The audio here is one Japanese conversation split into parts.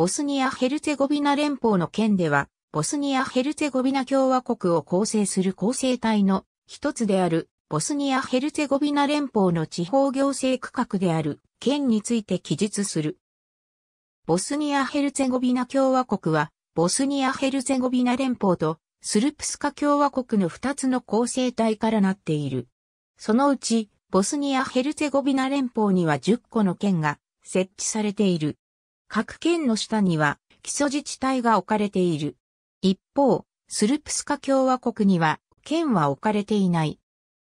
ボスニア・ヘルツェゴビナ連邦の県では、ボスニア・ヘルツェゴビナ共和国を構成する構成体の一つである、ボスニア・ヘルツェゴビナ連邦の地方行政区画である、県について記述する。ボスニア・ヘルツェゴビナ共和国は、ボスニア・ヘルツェゴビナ連邦と、スルプスカ共和国の二つの構成体からなっている。そのうち、ボスニア・ヘルツェゴビナ連邦には10個の県が設置されている。各県の下には基礎自治体が置かれている。一方、スルプスカ共和国には県は置かれていない。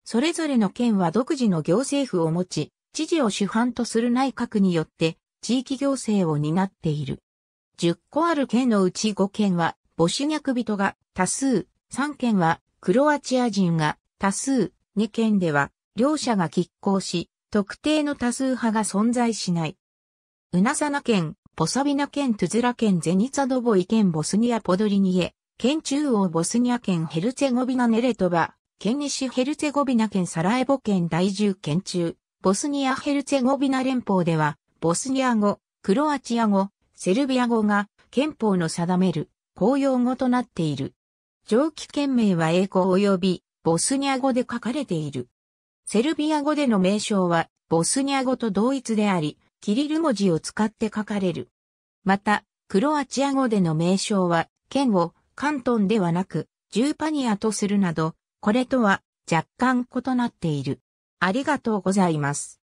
それぞれの県は独自の行政府を持ち、知事を主犯とする内閣によって地域行政を担っている。10個ある県のうち5県は母子ュ人が多数、3県はクロアチア人が多数、2県では両者が拮抗し、特定の多数派が存在しない。うなさな県、ポサビナ県トゥズラ県ゼニツァドボイ県ボスニアポドリニエ、県中央ボスニア県ヘルツェゴビナネレトバ、県西ヘルツェゴビナ県サラエボ県第1県中、ボスニアヘルツェゴビナ連邦では、ボスニア語、クロアチア語、セルビア語が憲法の定める公用語となっている。上記県名は英語及びボスニア語で書かれている。セルビア語での名称はボスニア語と同一であり、キリル文字を使って書かれる。また、クロアチア語での名称は、県をカントンではなく、ジューパニアとするなど、これとは若干異なっている。ありがとうございます。